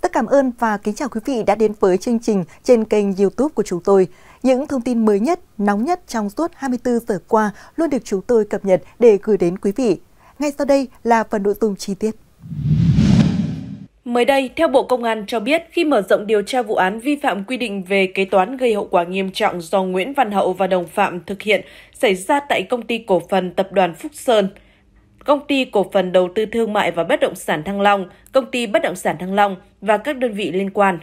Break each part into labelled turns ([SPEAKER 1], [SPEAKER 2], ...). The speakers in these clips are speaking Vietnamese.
[SPEAKER 1] tất cảm ơn và kính chào quý vị đã đến với chương trình trên kênh YouTube của chúng tôi. Những thông tin mới nhất, nóng nhất trong suốt 24 giờ qua luôn được chúng tôi cập nhật để gửi đến quý vị. Ngay sau đây là phần nội dung chi tiết.
[SPEAKER 2] Mới đây, theo Bộ Công an cho biết, khi mở rộng điều tra vụ án vi phạm quy định về kế toán gây hậu quả nghiêm trọng do Nguyễn Văn Hậu và đồng phạm thực hiện xảy ra tại công ty cổ phần tập đoàn Phúc Sơn – Công ty Cổ phần Đầu tư Thương mại và Bất động sản Thăng Long, Công ty Bất động sản Thăng Long và các đơn vị liên quan.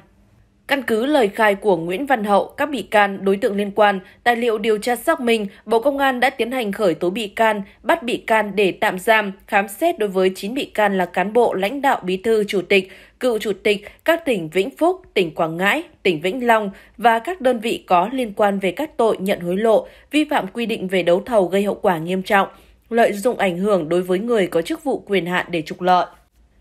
[SPEAKER 2] Căn cứ lời khai của Nguyễn Văn Hậu, các bị can, đối tượng liên quan, tài liệu điều tra xác minh, Bộ Công an đã tiến hành khởi tố bị can, bắt bị can để tạm giam, khám xét đối với 9 bị can là cán bộ, lãnh đạo, bí thư, chủ tịch, cựu chủ tịch các tỉnh Vĩnh Phúc, tỉnh Quảng Ngãi, tỉnh Vĩnh Long và các đơn vị có liên quan về các tội nhận hối lộ, vi phạm quy định về đấu thầu gây hậu quả nghiêm trọng, lợi dụng ảnh hưởng đối với người có chức vụ quyền hạn để trục lợi.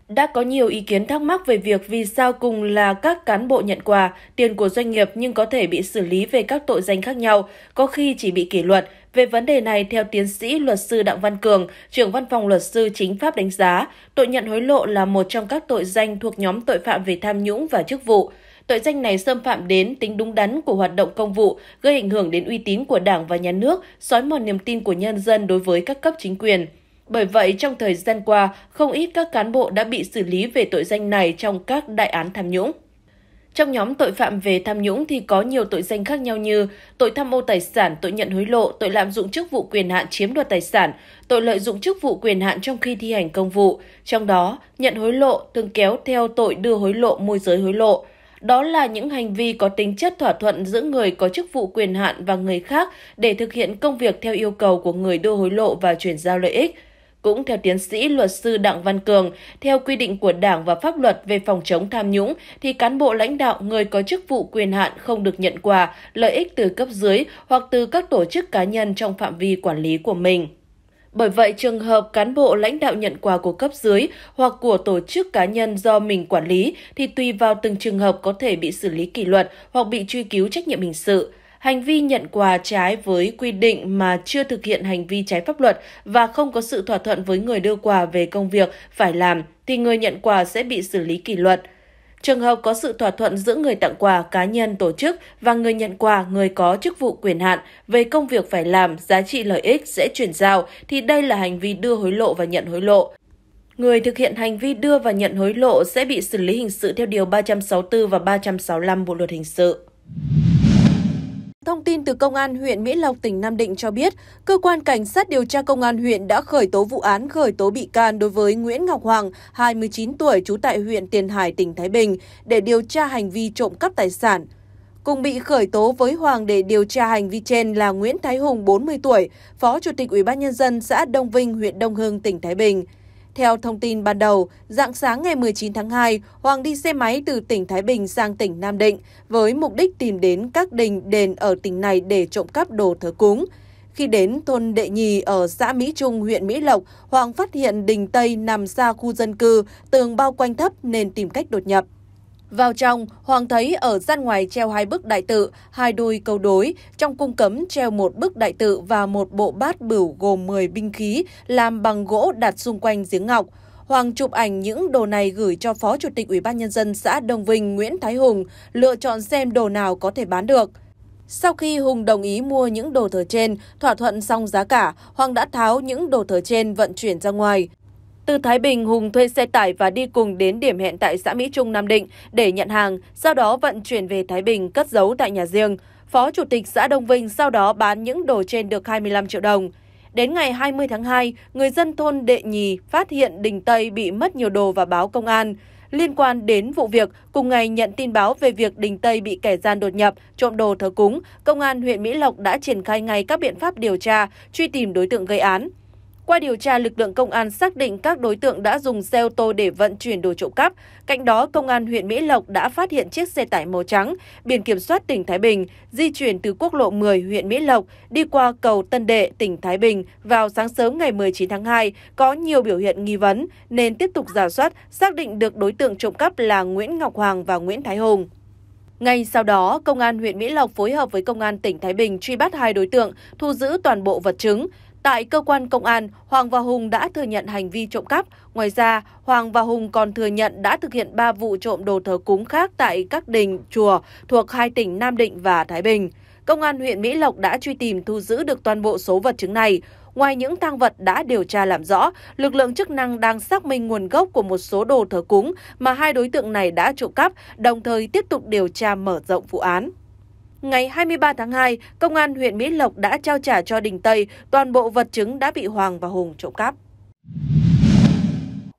[SPEAKER 2] Đã có nhiều ý kiến thắc mắc về việc vì sao cùng là các cán bộ nhận quà, tiền của doanh nghiệp nhưng có thể bị xử lý về các tội danh khác nhau, có khi chỉ bị kỷ luật. Về vấn đề này, theo tiến sĩ luật sư Đặng Văn Cường, trưởng văn phòng luật sư chính pháp đánh giá, tội nhận hối lộ là một trong các tội danh thuộc nhóm tội phạm về tham nhũng và chức vụ. Tội danh này xâm phạm đến tính đúng đắn của hoạt động công vụ, gây ảnh hưởng đến uy tín của Đảng và nhà nước, xói mòn niềm tin của nhân dân đối với các cấp chính quyền. Bởi vậy, trong thời gian qua, không ít các cán bộ đã bị xử lý về tội danh này trong các đại án tham nhũng. Trong nhóm tội phạm về tham nhũng thì có nhiều tội danh khác nhau như tội tham ô tài sản, tội nhận hối lộ, tội lạm dụng chức vụ quyền hạn chiếm đoạt tài sản, tội lợi dụng chức vụ quyền hạn trong khi thi hành công vụ. Trong đó, nhận hối lộ thường kéo theo tội đưa hối lộ môi giới hối lộ. Đó là những hành vi có tính chất thỏa thuận giữa người có chức vụ quyền hạn và người khác để thực hiện công việc theo yêu cầu của người đưa hối lộ và chuyển giao lợi ích. Cũng theo tiến sĩ luật sư Đặng Văn Cường, theo quy định của Đảng và pháp luật về phòng chống tham nhũng, thì cán bộ lãnh đạo người có chức vụ quyền hạn không được nhận quà, lợi ích từ cấp dưới hoặc từ các tổ chức cá nhân trong phạm vi quản lý của mình. Bởi vậy, trường hợp cán bộ lãnh đạo nhận quà của cấp dưới hoặc của tổ chức cá nhân do mình quản lý thì tùy vào từng trường hợp có thể bị xử lý kỷ luật hoặc bị truy cứu trách nhiệm hình sự. Hành vi nhận quà trái với quy định mà chưa thực hiện hành vi trái pháp luật và không có sự thỏa thuận với người đưa quà về công việc phải làm thì người nhận quà sẽ bị xử lý kỷ luật. Trường hợp có sự thỏa thuận giữa người tặng quà cá nhân tổ chức và người nhận quà người có chức vụ quyền hạn về công việc phải làm, giá trị lợi ích sẽ chuyển giao thì đây là hành vi đưa hối lộ và nhận hối lộ. Người thực hiện hành vi đưa và nhận hối lộ sẽ bị xử lý hình sự theo Điều 364 và 365 Bộ Luật Hình sự. Thông tin từ Công an huyện Mỹ Lộc, tỉnh Nam Định cho biết, Cơ quan Cảnh sát điều tra Công an huyện đã khởi tố vụ án khởi tố bị can đối với Nguyễn Ngọc Hoàng, 29 tuổi, trú tại huyện Tiền Hải, tỉnh Thái Bình, để điều tra hành vi trộm cắp tài sản. Cùng bị khởi tố với Hoàng để điều tra hành vi trên là Nguyễn Thái Hùng, 40 tuổi, Phó Chủ tịch Ủy ban Nhân dân xã Đông Vinh, huyện Đông Hưng, tỉnh Thái Bình. Theo thông tin ban đầu, dạng sáng ngày 19 tháng 2, Hoàng đi xe máy từ tỉnh Thái Bình sang tỉnh Nam Định với mục đích tìm đến các đình đền ở tỉnh này để trộm cắp đồ thờ cúng. Khi đến thôn Đệ Nhì ở xã Mỹ Trung, huyện Mỹ Lộc, Hoàng phát hiện đình Tây nằm xa khu dân cư, tường bao quanh thấp nên tìm cách đột nhập. Vào trong, Hoàng thấy ở gian ngoài treo hai bức đại tự, hai đôi câu đối, trong cung cấm treo một bức đại tự và một bộ bát bửu gồm 10 binh khí làm bằng gỗ đặt xung quanh giếng ngọc. Hoàng chụp ảnh những đồ này gửi cho Phó Chủ tịch Ủy ban Nhân dân xã Đông Vinh Nguyễn Thái Hùng lựa chọn xem đồ nào có thể bán được. Sau khi Hùng đồng ý mua những đồ thờ trên, thỏa thuận xong giá cả, Hoàng đã tháo những đồ thờ trên vận chuyển ra ngoài. Từ Thái Bình, Hùng thuê xe tải và đi cùng đến điểm hẹn tại xã Mỹ Trung, Nam Định để nhận hàng, sau đó vận chuyển về Thái Bình cất giấu tại nhà riêng. Phó Chủ tịch xã Đông Vinh sau đó bán những đồ trên được 25 triệu đồng. Đến ngày 20 tháng 2, người dân thôn Đệ Nhì phát hiện Đình Tây bị mất nhiều đồ và báo công an. Liên quan đến vụ việc, cùng ngày nhận tin báo về việc Đình Tây bị kẻ gian đột nhập, trộm đồ thờ cúng, Công an huyện Mỹ Lộc đã triển khai ngay các biện pháp điều tra, truy tìm đối tượng gây án. Qua điều tra, lực lượng công an xác định các đối tượng đã dùng xe ô tô để vận chuyển đồ trộm cắp. Cạnh đó, công an huyện Mỹ Lộc đã phát hiện chiếc xe tải màu trắng, biển kiểm soát tỉnh Thái Bình, di chuyển từ quốc lộ 10 huyện Mỹ Lộc đi qua cầu Tân Đệ, tỉnh Thái Bình vào sáng sớm ngày 19 tháng 2, có nhiều biểu hiện nghi vấn nên tiếp tục giả soát, xác định được đối tượng trộm cắp là Nguyễn Ngọc Hoàng và Nguyễn Thái Hùng. Ngay sau đó, Công an huyện Mỹ Lộc phối hợp với Công an tỉnh Thái Bình truy bắt hai đối tượng, thu giữ toàn bộ vật chứng. Tại cơ quan công an, Hoàng và Hùng đã thừa nhận hành vi trộm cắp. Ngoài ra, Hoàng và Hùng còn thừa nhận đã thực hiện 3 vụ trộm đồ thờ cúng khác tại các đình, chùa thuộc hai tỉnh Nam Định và Thái Bình. Công an huyện Mỹ Lộc đã truy tìm thu giữ được toàn bộ số vật chứng này. Ngoài những tang vật đã điều tra làm rõ, lực lượng chức năng đang xác minh nguồn gốc của một số đồ thờ cúng mà hai đối tượng này đã trộm cắp, đồng thời tiếp tục điều tra mở rộng vụ án. Ngày 23 tháng 2, Công an huyện Mỹ Lộc đã trao trả cho Đình Tây toàn bộ vật chứng đã bị Hoàng và Hùng trộm cắp.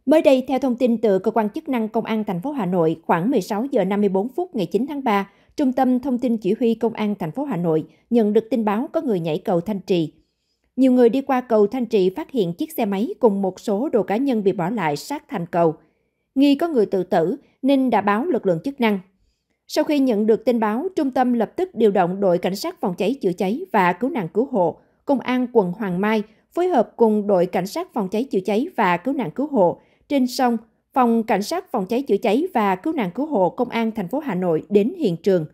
[SPEAKER 1] Mới đây, theo thông tin từ cơ quan chức năng Công an thành phố Hà Nội, khoảng 16 giờ 54 phút ngày 9 tháng 3, Trung tâm Thông tin Chỉ huy Công an thành phố Hà Nội nhận được tin báo có người nhảy cầu Thanh Trì. Nhiều người đi qua cầu Thanh Trì phát hiện chiếc xe máy cùng một số đồ cá nhân bị bỏ lại sát thành cầu. Nghi có người tự tử nên đã báo lực lượng chức năng. Sau khi nhận được tin báo, trung tâm lập tức điều động đội cảnh sát phòng cháy chữa cháy và cứu nạn cứu hộ, công an quận Hoàng Mai phối hợp cùng đội cảnh sát phòng cháy chữa cháy và cứu nạn cứu hộ trên sông, phòng cảnh sát phòng cháy chữa cháy và cứu nạn cứu hộ công an thành phố Hà Nội đến hiện trường.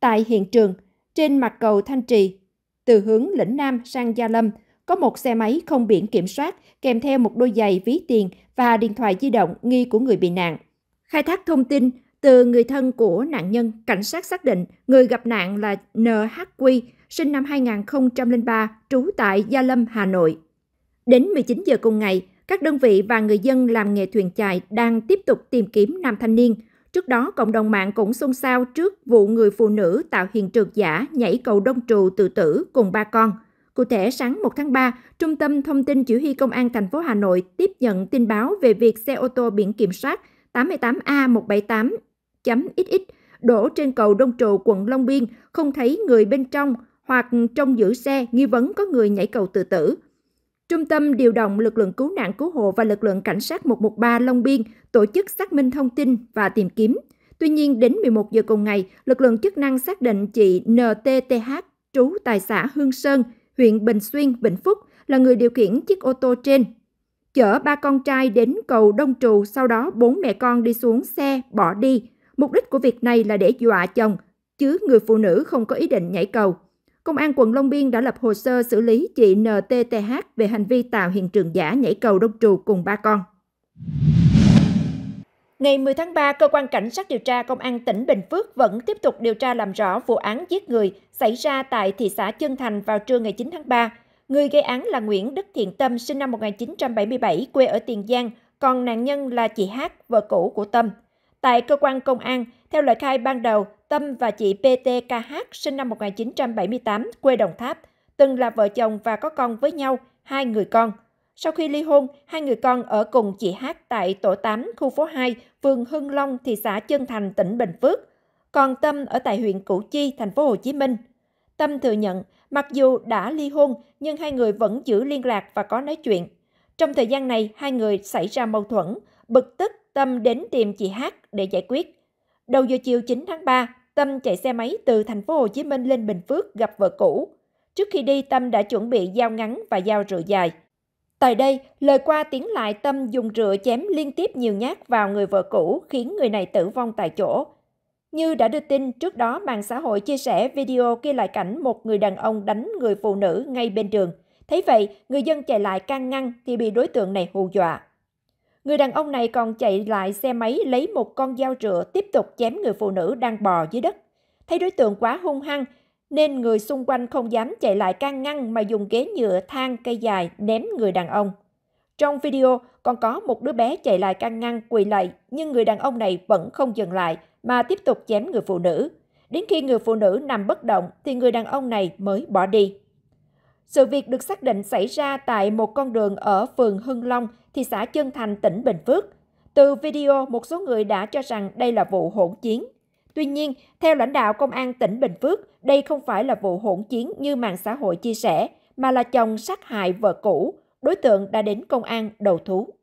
[SPEAKER 1] Tại hiện trường, trên mặt cầu Thanh Trì, từ hướng lĩnh Nam sang Gia Lâm, có một xe máy không biển kiểm soát kèm theo một đôi giày ví tiền và điện thoại di động nghi của người bị nạn. Khai thác thông tin, từ người thân của nạn nhân, cảnh sát xác định người gặp nạn là NHQ, sinh năm 2003, trú tại Gia Lâm, Hà Nội. Đến 19 giờ cùng ngày, các đơn vị và người dân làm nghề thuyền chài đang tiếp tục tìm kiếm nam thanh niên. Trước đó, cộng đồng mạng cũng xôn xao trước vụ người phụ nữ tạo hiện trường giả nhảy cầu đông trù tự tử cùng ba con. Cụ thể, sáng 1 tháng 3, Trung tâm Thông tin Chỉ huy Công an thành phố Hà Nội tiếp nhận tin báo về việc xe ô tô biển kiểm soát 88A178 chấm ít ít đổ trên cầu Đông Trụ, quận Long Biên, không thấy người bên trong hoặc trong giữ xe nghi vấn có người nhảy cầu tự tử. Trung tâm điều động lực lượng cứu nạn cứu hộ và lực lượng cảnh sát 113 Long Biên tổ chức xác minh thông tin và tìm kiếm. Tuy nhiên, đến 11 giờ cùng ngày, lực lượng chức năng xác định chị NTTH, trú tại xã Hương Sơn, huyện Bình Xuyên, Vĩnh Phúc, là người điều khiển chiếc ô tô trên. Chở ba con trai đến cầu Đông Trù, sau đó bốn mẹ con đi xuống xe, bỏ đi. Mục đích của việc này là để dọa chồng, chứ người phụ nữ không có ý định nhảy cầu. Công an quận Long Biên đã lập hồ sơ xử lý chị NTTH về hành vi tạo hiện trường giả nhảy cầu đông trù cùng ba con. Ngày 10 tháng 3, Cơ quan Cảnh sát điều tra Công an tỉnh Bình Phước vẫn tiếp tục điều tra làm rõ vụ án giết người xảy ra tại thị xã Chân Thành vào trưa ngày 9 tháng 3. Người gây án là Nguyễn Đức Thiện Tâm, sinh năm 1977, quê ở Tiền Giang, còn nạn nhân là chị Hát, vợ cũ của Tâm. Tại cơ quan công an, theo lời khai ban đầu, Tâm và chị PTKH sinh năm 1978, quê Đồng Tháp, từng là vợ chồng và có con với nhau, hai người con. Sau khi ly hôn, hai người con ở cùng chị Hát tại tổ 8, khu phố 2, phường Hưng Long, thị xã Chân Thành, tỉnh Bình Phước. Còn Tâm ở tại huyện Củ Chi, thành phố Hồ Chí Minh. Tâm thừa nhận, mặc dù đã ly hôn, nhưng hai người vẫn giữ liên lạc và có nói chuyện. Trong thời gian này, hai người xảy ra mâu thuẫn, bực tức Tâm đến tìm chị Hát để giải quyết. Đầu giờ chiều 9 tháng 3, Tâm chạy xe máy từ thành phố Hồ Chí Minh lên Bình Phước gặp vợ cũ. Trước khi đi, Tâm đã chuẩn bị dao ngắn và dao rựa dài. Tại đây, lời qua tiếng lại Tâm dùng rựa chém liên tiếp nhiều nhát vào người vợ cũ khiến người này tử vong tại chỗ. Như đã đưa tin, trước đó mạng xã hội chia sẻ video ghi lại cảnh một người đàn ông đánh người phụ nữ ngay bên đường. Thấy vậy, người dân chạy lại can ngăn thì bị đối tượng này hù dọa. Người đàn ông này còn chạy lại xe máy lấy một con dao rựa tiếp tục chém người phụ nữ đang bò dưới đất. Thấy đối tượng quá hung hăng nên người xung quanh không dám chạy lại can ngăn mà dùng ghế nhựa thang cây dài ném người đàn ông. Trong video còn có một đứa bé chạy lại can ngăn quỳ lại nhưng người đàn ông này vẫn không dừng lại mà tiếp tục chém người phụ nữ. Đến khi người phụ nữ nằm bất động thì người đàn ông này mới bỏ đi. Sự việc được xác định xảy ra tại một con đường ở phường Hưng Long, thị xã Chân Thành, tỉnh Bình Phước. Từ video, một số người đã cho rằng đây là vụ hỗn chiến. Tuy nhiên, theo lãnh đạo công an tỉnh Bình Phước, đây không phải là vụ hỗn chiến như mạng xã hội chia sẻ, mà là chồng sát hại vợ cũ. Đối tượng đã đến công an đầu thú.